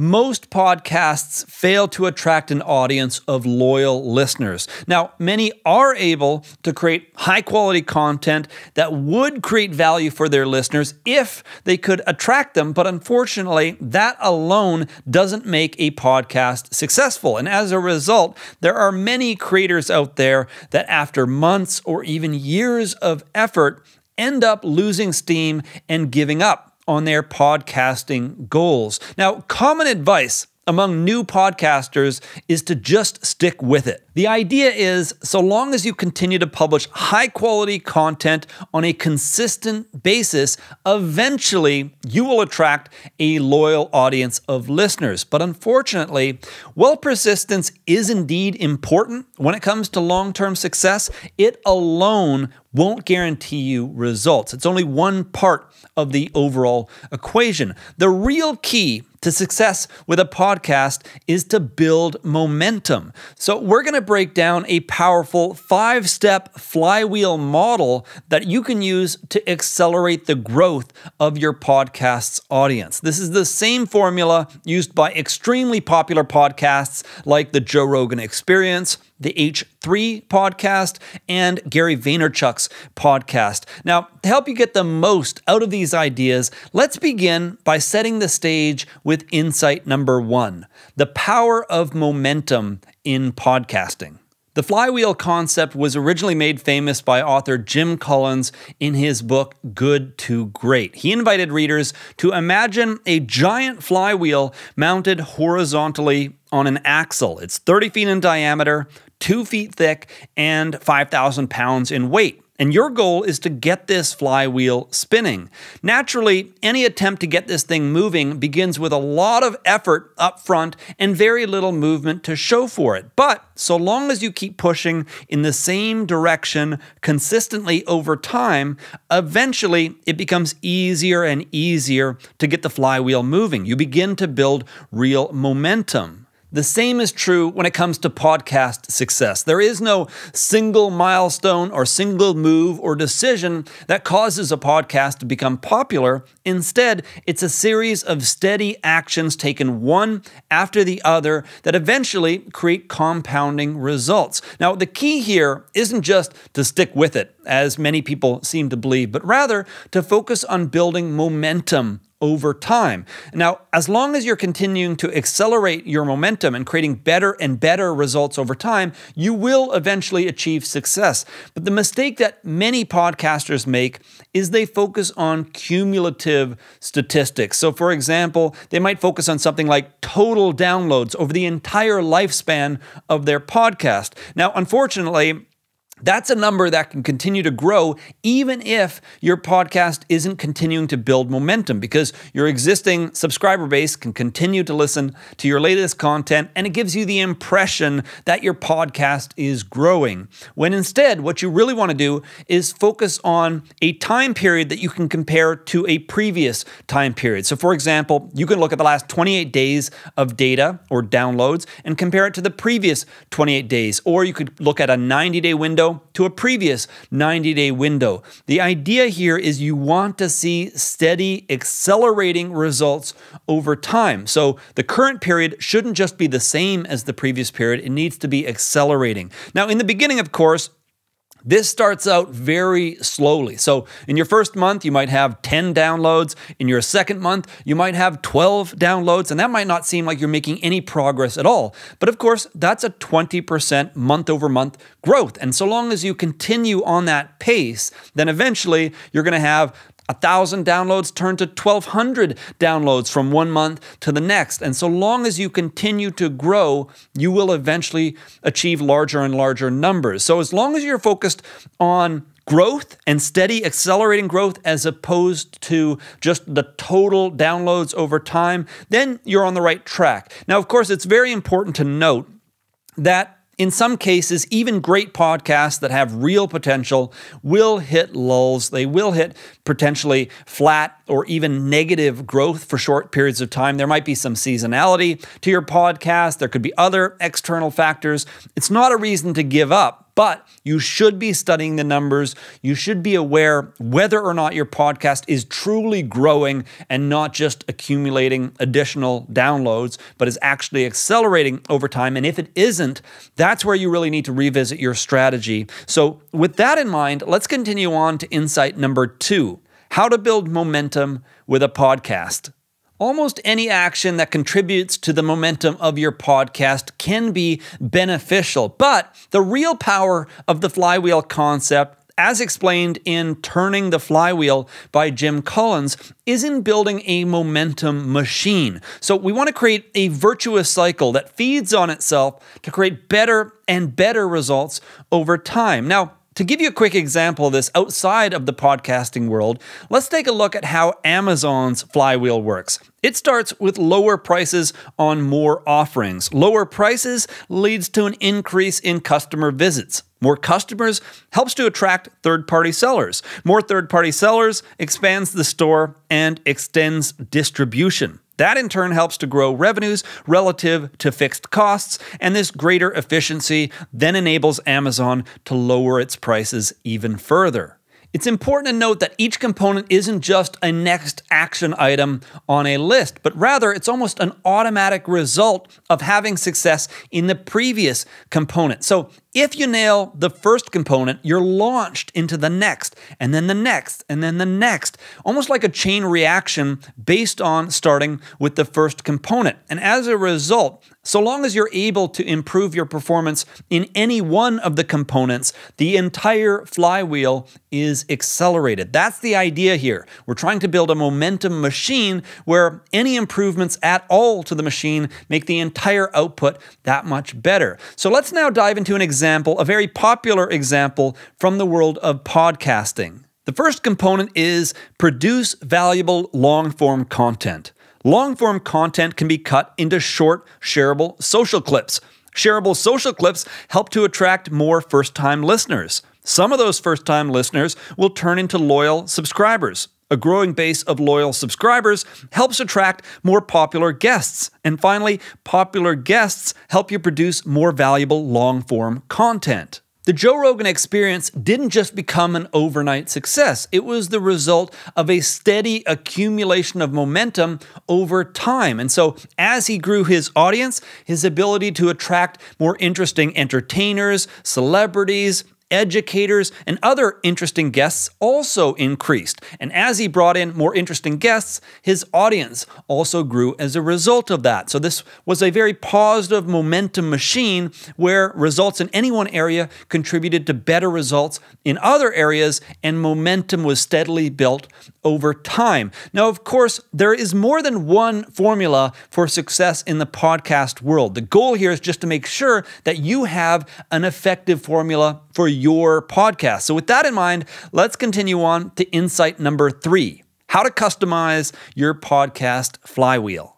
most podcasts fail to attract an audience of loyal listeners. Now, many are able to create high quality content that would create value for their listeners if they could attract them, but unfortunately, that alone doesn't make a podcast successful. And as a result, there are many creators out there that, after months or even years of effort, end up losing steam and giving up on their podcasting goals. Now, common advice among new podcasters is to just stick with it. The idea is so long as you continue to publish high quality content on a consistent basis, eventually you will attract a loyal audience of listeners. But unfortunately, well persistence is indeed important when it comes to long term success, it alone won't guarantee you results. It's only one part of the overall equation. The real key to success with a podcast is to build momentum. So, we're going to break down a powerful five step flywheel model that you can use to accelerate the growth of your podcast's audience. This is the same formula used by extremely popular podcasts like The Joe Rogan Experience the H3 podcast, and Gary Vaynerchuk's podcast. Now, to help you get the most out of these ideas, let's begin by setting the stage with insight number one the power of momentum in podcasting. The flywheel concept was originally made famous by author Jim Collins in his book Good to Great. He invited readers to imagine a giant flywheel mounted horizontally on an axle. It's 30 feet in diameter, two feet thick, and 5,000 pounds in weight. And your goal is to get this flywheel spinning. Naturally, any attempt to get this thing moving begins with a lot of effort up front and very little movement to show for it. But so long as you keep pushing in the same direction consistently over time, eventually it becomes easier and easier to get the flywheel moving. You begin to build real momentum. The same is true when it comes to podcast success. There is no single milestone or single move or decision that causes a podcast to become popular. Instead, it's a series of steady actions taken one after the other that eventually create compounding results. Now, the key here isn't just to stick with it, as many people seem to believe, but rather to focus on building momentum over time. Now, as long as you're continuing to accelerate your momentum and creating better and better results over time, you will eventually achieve success. But the mistake that many podcasters make is they focus on cumulative statistics. So, for example, they might focus on something like total downloads over the entire lifespan of their podcast. Now, unfortunately, that's a number that can continue to grow even if your podcast isn't continuing to build momentum because your existing subscriber base can continue to listen to your latest content and it gives you the impression that your podcast is growing. When instead, what you really want to do is focus on a time period that you can compare to a previous time period. So, for example, you can look at the last 28 days of data or downloads and compare it to the previous 28 days, or you could look at a 90 day window to a previous 90 day window. The idea here is you want to see steady, accelerating results over time. So the current period shouldn't just be the same as the previous period, it needs to be accelerating. Now, in the beginning, of course, this starts out very slowly. So, in your first month, you might have 10 downloads. In your second month, you might have 12 downloads. And that might not seem like you're making any progress at all. But of course, that's a 20% month over month growth. And so long as you continue on that pace, then eventually you're going to have 1,000 downloads turn to 1,200 downloads from one month to the next. And so long as you continue to grow, you will eventually achieve larger and larger numbers. So as long as you're focused on growth and steady accelerating growth as opposed to just the total downloads over time, then you're on the right track. Now, of course, it's very important to note that in some cases, even great podcasts that have real potential will hit lulls. They will hit potentially flat or even negative growth for short periods of time. There might be some seasonality to your podcast, there could be other external factors. It's not a reason to give up but you should be studying the numbers. You should be aware whether or not your podcast is truly growing and not just accumulating additional downloads, but is actually accelerating over time. And if it isn't, that's where you really need to revisit your strategy. So, with that in mind, let's continue on to insight number two how to build momentum with a podcast. Almost any action that contributes to the momentum of your podcast can be beneficial, but the real power of the flywheel concept as explained in Turning the Flywheel by Jim Collins, is in building a momentum machine. So we want to create a virtuous cycle that feeds on itself to create better and better results over time. Now, to give you a quick example of this outside of the podcasting world, let's take a look at how Amazon's flywheel works. It starts with lower prices on more offerings. Lower prices leads to an increase in customer visits. More customers helps to attract third party sellers. More third party sellers expands the store and extends distribution. That in turn helps to grow revenues relative to fixed costs, and this greater efficiency then enables Amazon to lower its prices even further. It's important to note that each component isn't just a next action item on a list, but rather it's almost an automatic result of having success in the previous component. So if you nail the first component, you're launched into the next, and then the next, and then the next, almost like a chain reaction based on starting with the first component. And as a result, so long as you're able to improve your performance in any one of the components, the entire flywheel is accelerated. That's the idea here. We're trying to build a momentum machine where any improvements at all to the machine make the entire output that much better. So let's now dive into an example example, a very popular example from the world of podcasting. The first component is produce valuable long form content. Long form content can be cut into short, shareable social clips. Shareable social clips help to attract more first time listeners. Some of those first time listeners will turn into loyal subscribers. A growing base of loyal subscribers helps attract more popular guests. And finally, popular guests help you produce more valuable long form content. The Joe Rogan experience didn't just become an overnight success, it was the result of a steady accumulation of momentum over time. And so, as he grew his audience, his ability to attract more interesting entertainers, celebrities, educators, and other interesting guests also increased. And as he brought in more interesting guests, his audience also grew as a result of that. So this was a very positive momentum machine where results in any one area contributed to better results in other areas, and momentum was steadily built over time. Now, of course, there is more than one formula for success in the podcast world. The goal here is just to make sure that you have an effective formula for your podcast. So, with that in mind, let's continue on to insight number three how to customize your podcast flywheel.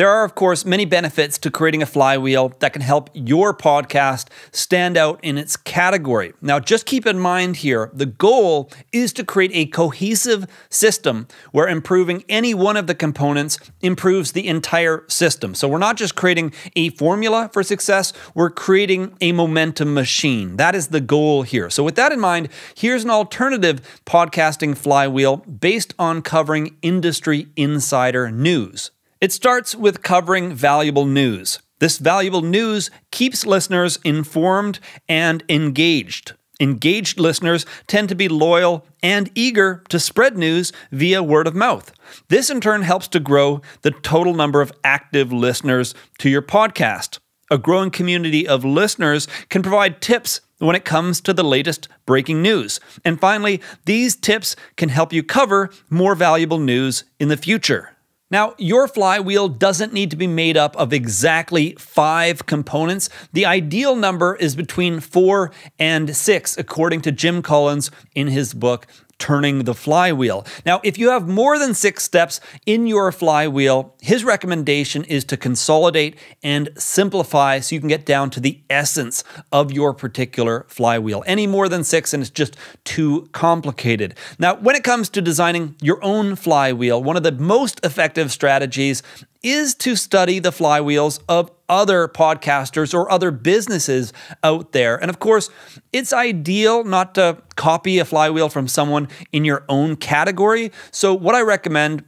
There are, of course, many benefits to creating a flywheel that can help your podcast stand out in its category. Now, just keep in mind here the goal is to create a cohesive system where improving any one of the components improves the entire system. So, we're not just creating a formula for success, we're creating a momentum machine. That is the goal here. So, with that in mind, here's an alternative podcasting flywheel based on covering industry insider news. It starts with covering valuable news. This valuable news keeps listeners informed and engaged. Engaged listeners tend to be loyal and eager to spread news via word of mouth. This in turn helps to grow the total number of active listeners to your podcast. A growing community of listeners can provide tips when it comes to the latest breaking news. And finally, these tips can help you cover more valuable news in the future. Now, your flywheel doesn't need to be made up of exactly five components. The ideal number is between four and six, according to Jim Collins in his book, turning the flywheel. Now, if you have more than six steps in your flywheel, his recommendation is to consolidate and simplify so you can get down to the essence of your particular flywheel. Any more than six, and it's just too complicated. Now, when it comes to designing your own flywheel, one of the most effective strategies is to study the flywheels of other podcasters or other businesses out there. And of course, it's ideal not to copy a flywheel from someone in your own category. So, what I recommend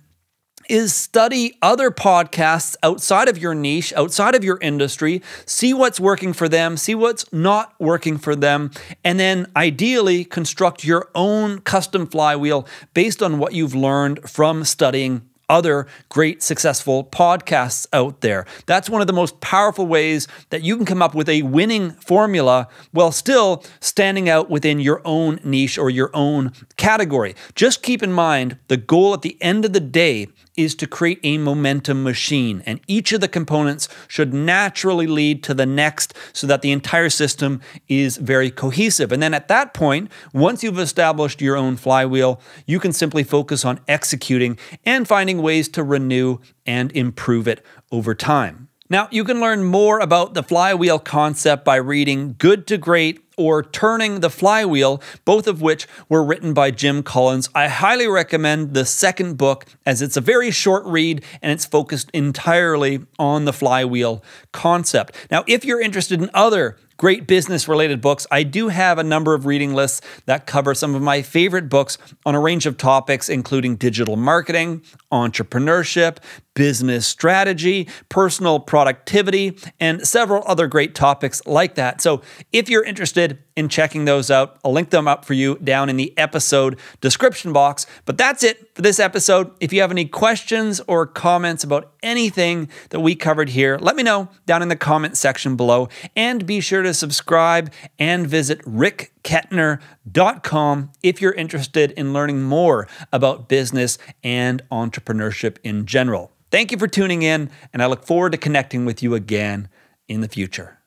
is study other podcasts outside of your niche, outside of your industry, see what's working for them, see what's not working for them, and then ideally construct your own custom flywheel based on what you've learned from studying other great successful podcasts out there. That's one of the most powerful ways that you can come up with a winning formula while still standing out within your own niche or your own category. Just keep in mind the goal at the end of the day is to create a momentum machine, and each of the components should naturally lead to the next so that the entire system is very cohesive. And then at that point, once you've established your own flywheel, you can simply focus on executing and finding ways to renew and improve it over time. Now, you can learn more about the flywheel concept by reading Good to Great or Turning the Flywheel, both of which were written by Jim Collins. I highly recommend the second book as it's a very short read and it's focused entirely on the flywheel concept. Now, if you're interested in other great business related books. I do have a number of reading lists that cover some of my favorite books on a range of topics, including digital marketing, entrepreneurship, business strategy, personal productivity, and several other great topics like that. So if you're interested in checking those out, I'll link them up for you down in the episode description box. But that's it for this episode. If you have any questions or comments about anything that we covered here, let me know down in the comment section below. And be sure to subscribe and visit Rick kettner.com if you're interested in learning more about business and entrepreneurship in general. Thank you for tuning in, and I look forward to connecting with you again in the future.